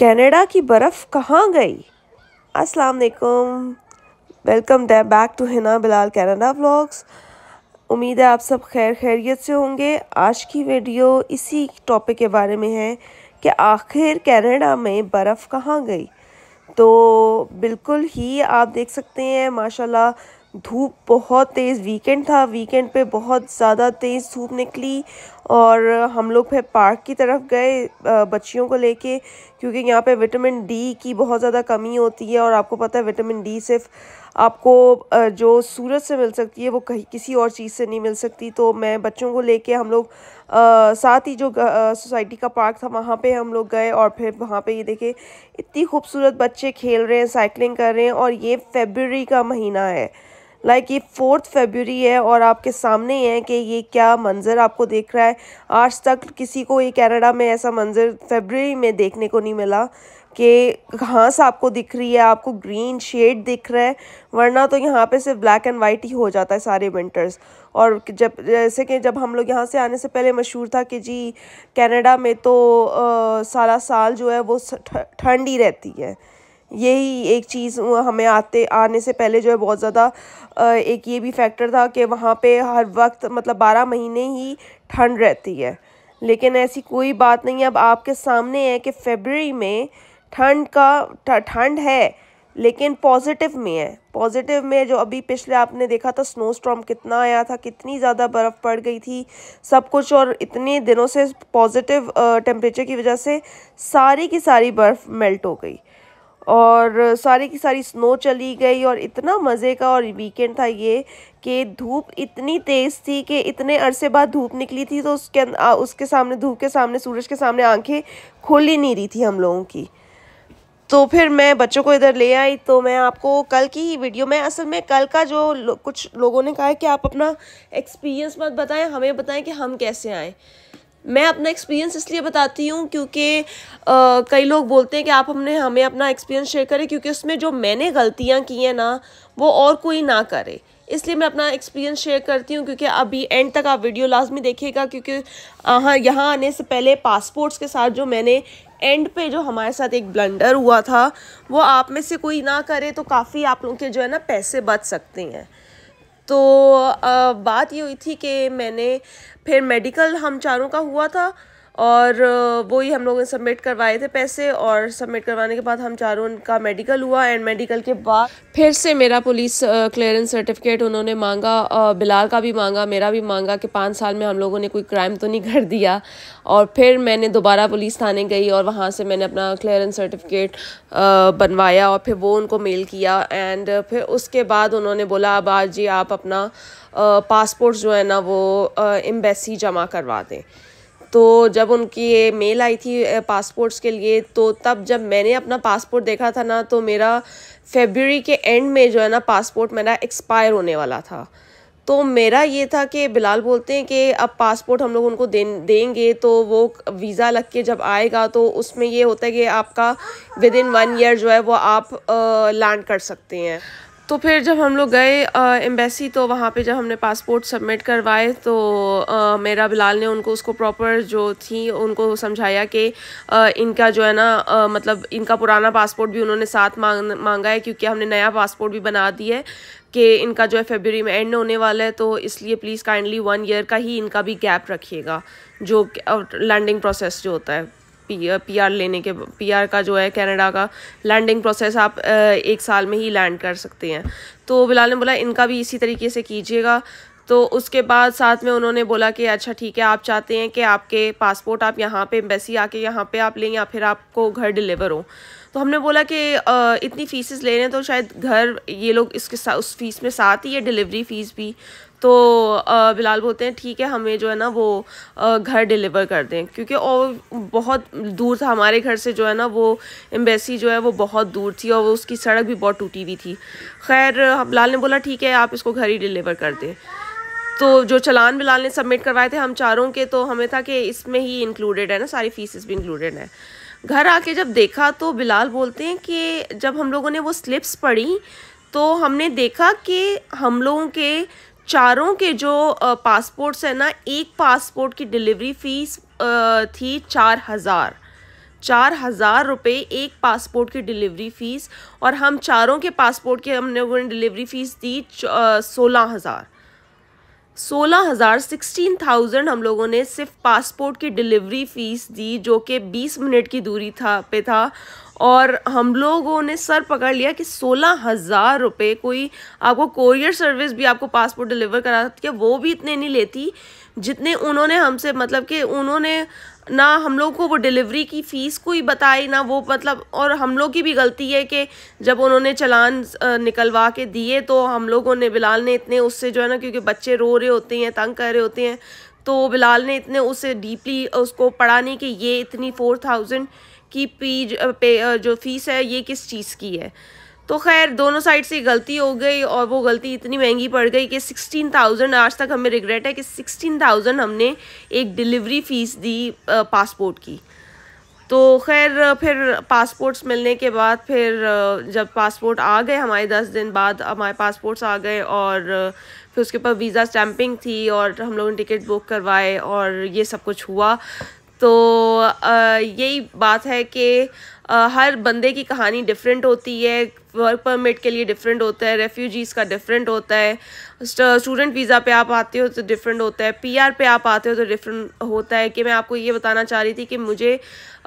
Canada की बर्फ़ कहाँ गई अस्सलाम वालेकुम welcome back to Hina Bilal Canada vlogs उम्मीद है आप सब खैर खैरियत से होंगे आज की वीडियो इसी टॉपिक के बारे में है कि आखिर कनाडा में बर्फ़ कहाँ गई तो बिल्कुल ही आप देख सकते हैं माशाल्लाह धूप बहुत तेज़ वीकेंड था वीकेंड पे बहुत ज़्यादा तेज़ धूप निकली और हम लोग फिर पार्क की तरफ गए बच्चियों को लेके क्योंकि यहाँ पे विटामिन डी की बहुत ज़्यादा कमी होती है और आपको पता है विटामिन डी सिर्फ आपको जो सूरज से मिल सकती है वो कहीं किसी और चीज़ से नहीं मिल सकती तो मैं बच्चों को लेके हम लोग आ, साथ ही जो सोसाइटी का पार्क था वहाँ पे हम लोग गए और फिर वहाँ पे ये देखे इतनी खूबसूरत बच्चे खेल रहे हैं साइकिलिंग कर रहे हैं और ये फेबररी का महीना है लाइक ये फोर्थ फेबररी है और आपके सामने है कि ये क्या मंज़र आपको देख रहा है आज तक किसी को ये कैनेडा में ऐसा मंज़र फेबररी में देखने को नहीं मिला कि घास आपको दिख रही है आपको ग्रीन शेड दिख रहा है वरना तो यहाँ पे सिर्फ ब्लैक एंड वाइट ही हो जाता है सारे विंटर्स और जब जैसे कि जब हम लोग यहाँ से आने से पहले मशहूर था कि जी कनाडा में तो आ, सारा साल जो है वो ठंड ही रहती है यही एक चीज़ हमें आते आने से पहले जो है बहुत ज़्यादा एक ये भी फैक्टर था कि वहाँ पे हर वक्त मतलब बारह महीने ही ठंड रहती है लेकिन ऐसी कोई बात नहीं है अब आपके सामने है कि फेबररी में ठंड का ठंड है लेकिन पॉजिटिव में है पॉजिटिव में जो अभी पिछले आपने देखा था स्नो स्टॉम कितना आया था कितनी ज़्यादा बर्फ़ पड़ गई थी सब कुछ और इतने दिनों से पॉजिटिव टेम्परेचर की वजह से सारी की सारी बर्फ़ मेल्ट हो गई और सारी की सारी स्नो चली गई और इतना मज़े का और वीकेंड था ये कि धूप इतनी तेज़ थी कि इतने अरसे बाद धूप निकली थी तो उसके अं-, आ, उसके सामने धूप के सामने सूरज के सामने आंखें खोल ही नहीं रही थी हम लोगों की तो फिर मैं बच्चों को इधर ले आई तो मैं आपको कल की ही वीडियो में असल में कल का जो लो, कुछ लोगों ने कहा है कि आप अपना एक्सपीरियंस मत बताएं हमें बताएं कि हम कैसे आएँ मैं अपना एक्सपीरियंस इसलिए बताती हूँ क्योंकि कई लोग बोलते हैं कि आप हमने हमें अपना एक्सपीरियंस शेयर करें क्योंकि उसमें जो मैंने गलतियाँ की हैं ना वो और कोई ना करे इसलिए मैं अपना एक्सपीरियंस शेयर करती हूँ क्योंकि अभी एंड तक आप वीडियो लाजमी देखिएगा क्योंकि हाँ यहाँ आने से पहले पासपोर्ट्स के साथ जो मैंने एंड पे जो हमारे साथ एक ब्लंडर हुआ था वो आप में से कोई ना करे तो काफ़ी आप लोगों के जो है ना पैसे बच सकते हैं तो बात ये हुई थी कि मैंने फिर मेडिकल हम चारों का हुआ था और वो ही हम लोगों ने सबमिट करवाए थे पैसे और सबमिट करवाने के बाद हम चारों का मेडिकल हुआ एंड मेडिकल के बाद फिर से मेरा पुलिस क्लियरेंस सर्टिफिकेट उन्होंने मांगा बिलाल का भी मांगा मेरा भी मांगा कि पाँच साल में हम लोगों ने कोई क्राइम तो नहीं कर दिया और फिर मैंने दोबारा पुलिस थाने गई और वहाँ से मैंने अपना क्लियरेंस सर्टिफिकेट बनवाया और फिर वो उनको मेल किया एंड फिर उसके बाद उन्होंने बोला अब आज जी आप अपना पासपोर्ट जो है ना वो एम्बेसी जमा करवा दें तो जब उनकी ये मेल आई थी पासपोर्ट्स के लिए तो तब जब मैंने अपना पासपोर्ट देखा था ना तो मेरा फेबररी के एंड में जो है ना पासपोर्ट मेरा एक्सपायर होने वाला था तो मेरा ये था कि बिलाल बोलते हैं कि अब पासपोर्ट हम लोग उनको दे देंगे तो वो वीज़ा लग के जब आएगा तो उसमें ये होता है कि आपका विद इन वन ईयर जो है वो आप लैंड कर सकते हैं तो फिर जब हम लोग गए एम्बेसी तो वहाँ पे जब हमने पासपोर्ट सबमिट करवाए तो आ, मेरा बिलाल ने उनको उसको प्रॉपर जो थी उनको समझाया कि इनका जो है ना आ, मतलब इनका पुराना पासपोर्ट भी उन्होंने साथ मांग मांगा है क्योंकि हमने नया पासपोर्ट भी बना दिया है कि इनका जो है फेबररी में एंड होने वाला है तो इसलिए प्लीज़ काइंडली वन ईयर का ही इनका भी गैप रखिएगा जो लैंडिंग प्रोसेस जो होता है पी आर लेने के पी आर का जो है कनाडा का लैंडिंग प्रोसेस आप एक साल में ही लैंड कर सकते हैं तो बिलाल ने बोला इनका भी इसी तरीके से कीजिएगा तो उसके बाद साथ में उन्होंने बोला कि अच्छा ठीक है आप चाहते हैं कि आपके पासपोर्ट आप यहाँ पे एम्बेसी आके यहाँ पे आप लें या फिर आपको घर डिलीवर हो तो हमने बोला कि इतनी फ़ीसेस ले रहे हैं तो शायद घर ये लोग इसके साथ उस फ़ीस में साथ ही है डिलीवरी फ़ीस भी तो बिलाल बोलते हैं ठीक है हमें जो है ना वो घर डिलीवर कर दें क्योंकि और बहुत दूर था हमारे घर से जो है ना वो एम्बेसी जो है वो बहुत दूर थी और वो उसकी सड़क भी बहुत टूटी हुई थी खैर बिलाल ने बोला ठीक है आप इसको घर ही डिलीवर कर दें तो जो चलान बिलाल ने सबमिट करवाए थे हम चारों के तो हमें था कि इसमें ही इंक्लूडेड है ना सारी फीसेस भी इंक्लूडेड है घर आके जब देखा तो बिलाल बोलते हैं कि जब हम लोगों ने वो स्लिप्स पढ़ी तो हमने देखा कि हम लोगों के चारों के जो पासपोर्ट्स हैं ना एक पासपोर्ट की डिलीवरी फ़ीस थी चार हज़ार चार हज़ार रुपये एक पासपोर्ट की डिलीवरी फ़ीस और हम चारों के पासपोर्ट की हमने डिलीवरी फ़ीस दी सोलह हज़ार सोलह हज़ार सिक्सटीन थाउजेंड हम लोगों ने सिर्फ पासपोर्ट की डिलीवरी फ़ीस दी जो कि बीस मिनट की दूरी था पे था और हम लोगों ने सर पकड़ लिया कि सोलह हज़ार रुपये कोई आपको कोरियर सर्विस भी आपको पासपोर्ट डिलीवर करा सकती है वो भी इतने नहीं लेती जितने उन्होंने हमसे मतलब कि उन्होंने ना हम लोग को वो डिलीवरी की फ़ीस कोई बताई ना वो मतलब और हम लोग की भी गलती है कि जब उन्होंने चलान निकलवा के दिए तो हम लोगों ने बिलाल ने इतने उससे जो है ना क्योंकि बच्चे रो रहे होते हैं तंग कर रहे होते हैं तो बिलाल ने इतने उसे डीपली उसको पढ़ा नहीं कि ये इतनी फ़ोर थाउजेंड की पी जो फीस है ये किस चीज़ की है तो खैर दोनों साइड से गलती हो गई और वो गलती इतनी महंगी पड़ गई कि सिक्सटीन थाउजेंड आज तक हमें रिग्रेट है कि सिक्सटीन थाउजेंड हमने एक डिलीवरी फ़ीस दी पासपोर्ट की तो खैर फिर पासपोर्ट्स मिलने के बाद फिर जब पासपोर्ट आ गए हमारे दस दिन बाद हमारे पासपोर्ट्स आ गए और फिर उसके ऊपर वीज़ा स्टैम्पिंग थी और हम लोगों ने टिकट बुक करवाए और ये सब कुछ हुआ तो यही बात है कि हर बंदे की कहानी डिफरेंट होती है वर्क परमिट के लिए डिफरेंट होता है रेफ्यूजीज़ का डिफरेंट होता है स्टूडेंट वीज़ा पे आप आते हो तो डिफरेंट होता है पीआर पे आप आते हो तो डिफरेंट होता है कि मैं आपको ये बताना चाह रही थी कि मुझे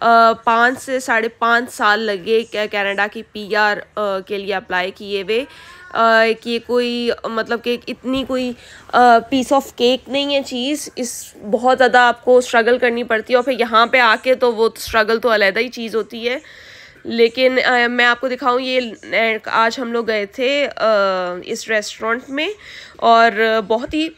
पाँच से साढ़े पाँच साल लगे कनाडा की पीआर के लिए अप्लाई किए हुए कि कोई मतलब कि इतनी कोई पीस ऑफ केक नहीं है चीज़ इस बहुत ज़्यादा आपको स्ट्रगल करनी पड़ती है और फिर यहाँ पे आके तो वो स्ट्रगल तो अलहदा ही चीज़ होती है लेकिन आ, मैं आपको दिखाऊं ये आज हम लोग गए थे आ, इस रेस्टोरेंट में और बहुत ही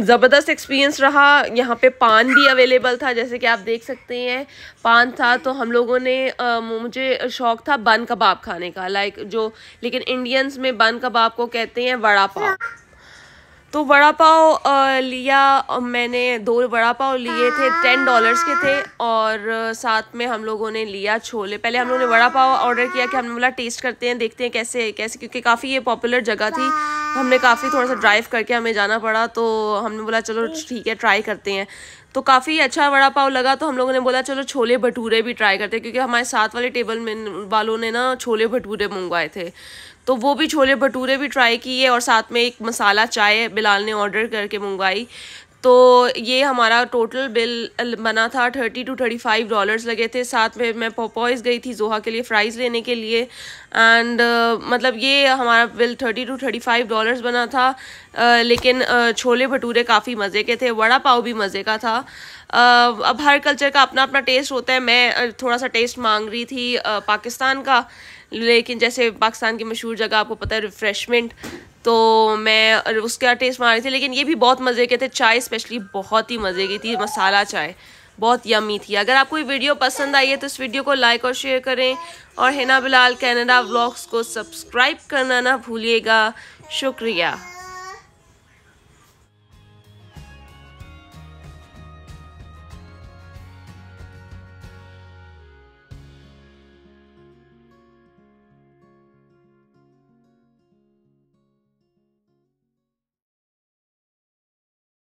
ज़बरदस्त एक्सपीरियंस रहा यहाँ पे पान भी अवेलेबल था जैसे कि आप देख सकते हैं पान था तो हम लोगों ने आ, मुझे शौक़ था बन कबाब खाने का लाइक जो लेकिन इंडियंस में बन कबाब को कहते हैं वड़ा पाव तो वड़ा पाव लिया मैंने दो वड़ा पाव लिए थे टेन डॉलर्स के थे और साथ में हम लोगों ने लिया छोले पहले हम लोगों ने वड़ा पाव ऑर्डर किया कि हमने बोला टेस्ट करते हैं देखते हैं कैसे कैसे क्योंकि काफ़ी ये पॉपुलर जगह थी हमने काफ़ी थोड़ा सा ड्राइव करके हमें जाना पड़ा तो हमने बोला चलो ठीक है ट्राई करते हैं तो काफ़ी अच्छा वड़ा पाव लगा तो हम लोगों ने बोला चलो छोले भटूरे भी ट्राई करते हैं क्योंकि हमारे साथ वाले टेबल में वालों ने ना छोले भटूरे मंगवाए थे तो वो भी छोले भटूरे भी ट्राई किए और साथ में एक मसाला चाय बिलाल ने ऑर्डर करके मंगवाई तो ये हमारा टोटल बिल बना था thirty two thirty five dollars लगे थे साथ में मैं पॉपॉइज गई थी जोहा के लिए फ्राइज़ लेने के लिए एंड uh, मतलब ये हमारा bill thirty two thirty five dollars बना था uh, लेकिन uh, छोले भटूरे काफ़ी मज़े के थे वड़ा पाव भी मज़े का था uh, अब हर कल्चर का अपना अपना टेस्ट होता है मैं थोड़ा सा टेस्ट मांग रही थी uh, पाकिस्तान का लेकिन जैसे पाकिस्तान की मशहूर जगह आपको पता है रिफ़्रेशमेंट तो मैं उसका टेस्ट मार रही थी लेकिन ये भी बहुत मज़े के थे चाय स्पेशली बहुत ही मज़े की थी मसाला चाय बहुत यमी थी अगर आपको ये वीडियो पसंद आई है तो इस वीडियो को लाइक और शेयर करें और हिना बिलाल कैनेडा व्लॉग्स को सब्सक्राइब करना ना भूलिएगा शुक्रिया